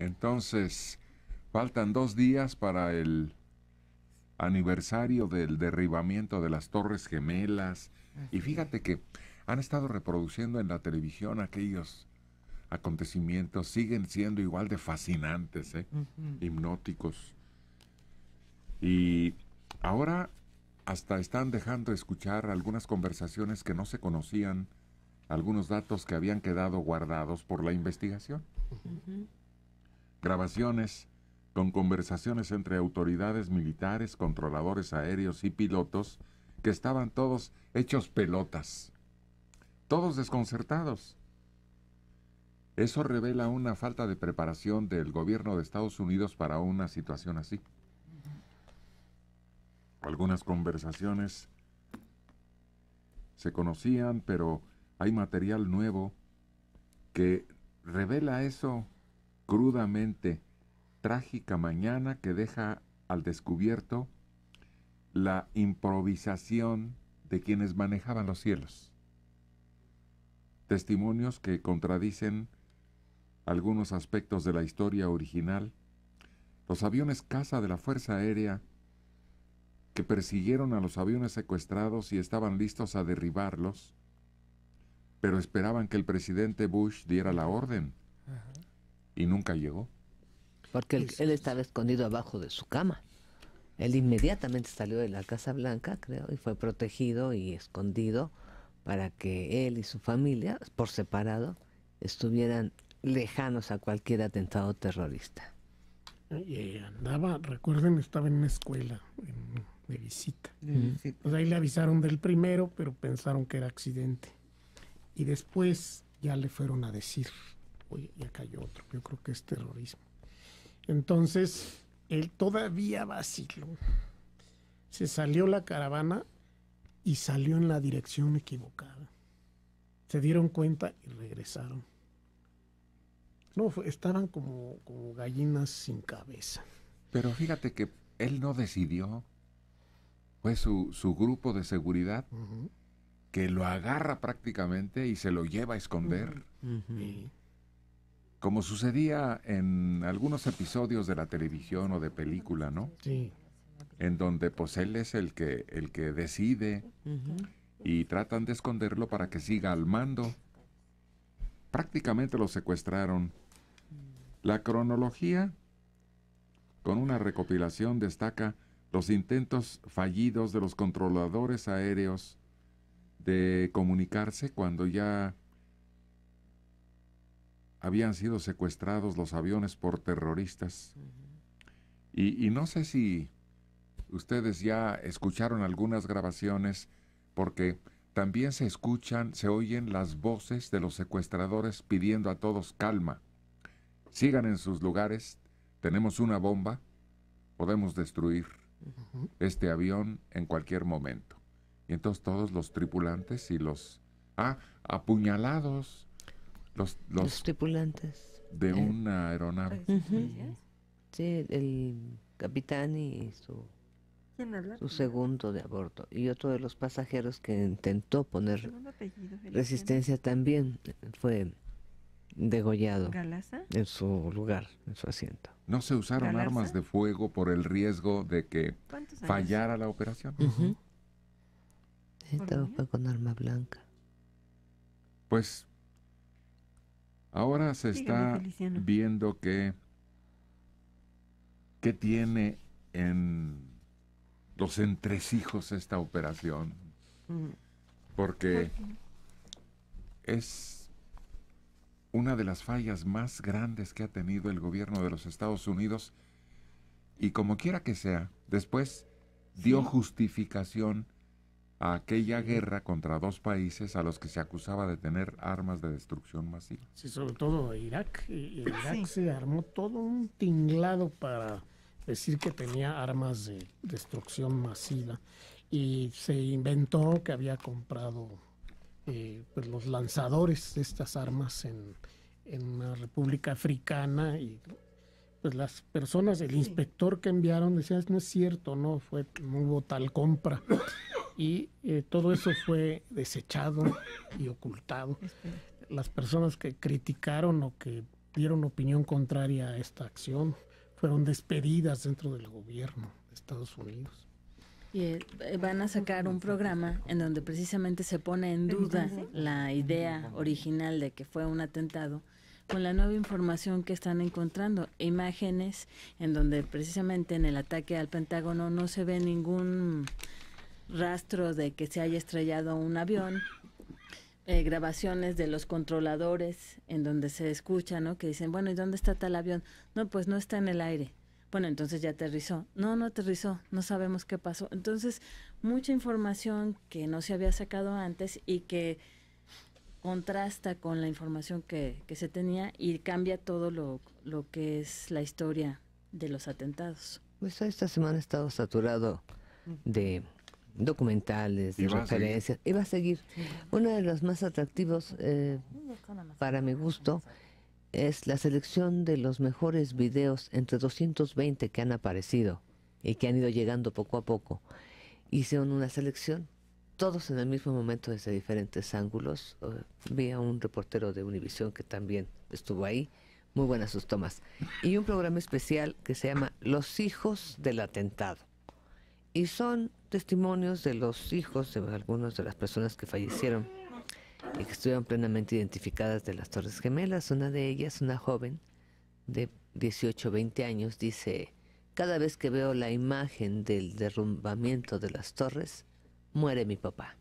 Entonces, faltan dos días para el aniversario del derribamiento de las Torres Gemelas. y fíjate que han estado reproduciendo en la televisión aquellos acontecimientos, siguen siendo igual de fascinantes, ¿eh? hipnóticos. Y ahora hasta están dejando escuchar algunas conversaciones que no se conocían, algunos datos que habían quedado guardados por la investigación grabaciones con conversaciones entre autoridades militares, controladores aéreos y pilotos que estaban todos hechos pelotas, todos desconcertados. Eso revela una falta de preparación del gobierno de Estados Unidos para una situación así. Algunas conversaciones se conocían, pero hay material nuevo que revela eso crudamente trágica mañana que deja al descubierto la improvisación de quienes manejaban los cielos. Testimonios que contradicen algunos aspectos de la historia original, los aviones caza de la Fuerza Aérea que persiguieron a los aviones secuestrados y estaban listos a derribarlos, pero esperaban que el presidente Bush diera la orden y nunca llegó. Porque él, estaba escondido abajo de su cama. Él inmediatamente salió de la Casa Blanca, creo, y fue protegido y escondido para que él y su familia, por separado, estuvieran lejanos a cualquier atentado terrorista. Y andaba, recuerden, estaba en una escuela de visita. Pues ahí le avisaron del primero, pero pensaron que era accidente. Y después ya le fueron a decir oye, y acá hay otro, yo creo que es terrorismo. Entonces, él todavía vaciló. Se salió la caravana y salió en la dirección equivocada. Se dieron cuenta y regresaron. No, estaban como, gallinas sin cabeza. Pero fíjate que él no decidió. Fue pues su, grupo de seguridad que lo agarra prácticamente y se lo lleva a esconder como sucedía en algunos episodios de la televisión o de película, ¿no? Sí. En donde pues él es el que, el que decide y tratan de esconderlo para que siga al mando. Prácticamente lo secuestraron. La cronología, con una recopilación, destaca los intentos fallidos de los controladores aéreos de comunicarse cuando ya habían sido secuestrados los aviones por terroristas. y, no sé si ustedes ya escucharon algunas grabaciones porque también se escuchan, se oyen las voces de los secuestradores pidiendo a todos calma. Sigan en sus lugares, tenemos una bomba, podemos destruir este avión en cualquier momento. Y entonces todos los tripulantes y los... Ah, apuñalados los, tripulantes. De eh, una aeronave. Sí, el capitán y su, su segundo de aborto. Y otro de los pasajeros que intentó poner resistencia también eh, fue degollado en su lugar, en su asiento. No se usaron armas de fuego por el riesgo de que fallara la operación. todo fue con arma blanca. Pues Ahora se está viendo que, tiene en los entresijos esta operación, mm. porque es una de las fallas más grandes que ha tenido el gobierno de los Estados Unidos y como quiera que sea, después dio justificación aquella guerra contra dos países a los que se acusaba de tener armas de destrucción masiva. Sí, sobre todo Irak. Irak se armó todo un tinglado para decir que tenía armas de destrucción masiva y se inventó que había comprado eh, pues, los lanzadores de estas armas en, en una república africana y pues las personas, el inspector que enviaron decían no es cierto, no no hubo tal compra y eh, todo eso fue desechado y ocultado. Las personas que criticaron o que dieron opinión contraria a esta acción fueron despedidas dentro del gobierno de Estados Unidos. Y eh, van a sacar un programa en donde precisamente se pone en duda la idea original de que fue un atentado con la nueva información que están encontrando, imágenes en donde precisamente en el ataque al Pentágono no se ve ningún rastro de que se haya estrellado un avión, eh, grabaciones de los controladores en donde se escucha, ¿no? Que dicen, bueno, ¿y dónde está tal avión? No, pues no está en el aire. Bueno, entonces ya aterrizó. No, no aterrizó, no sabemos qué pasó. Entonces, mucha información que no se había sacado antes y que contrasta con la información que, se tenía y cambia todo lo, lo que es la historia de los atentados. Pues esta semana he estado saturado de documentales, de referencias, y va a seguir. Uno de los más atractivos eh, para mi gusto es la selección de los mejores videos entre 220 que han aparecido y que han ido llegando poco a poco. Hicieron una selección, todos en el mismo momento desde diferentes ángulos. Eh, vi a un reportero de Univision que también estuvo ahí. Muy buenas sus tomas. Y un programa especial que se llama Los hijos del atentado y son testimonios de los hijos de algunas de las personas que fallecieron y que estuvieron plenamente identificadas de las Torres Gemelas. Una de ellas, una joven de 18 20 años, dice, cada vez que veo la imagen del derrumbamiento de las torres, muere mi papá.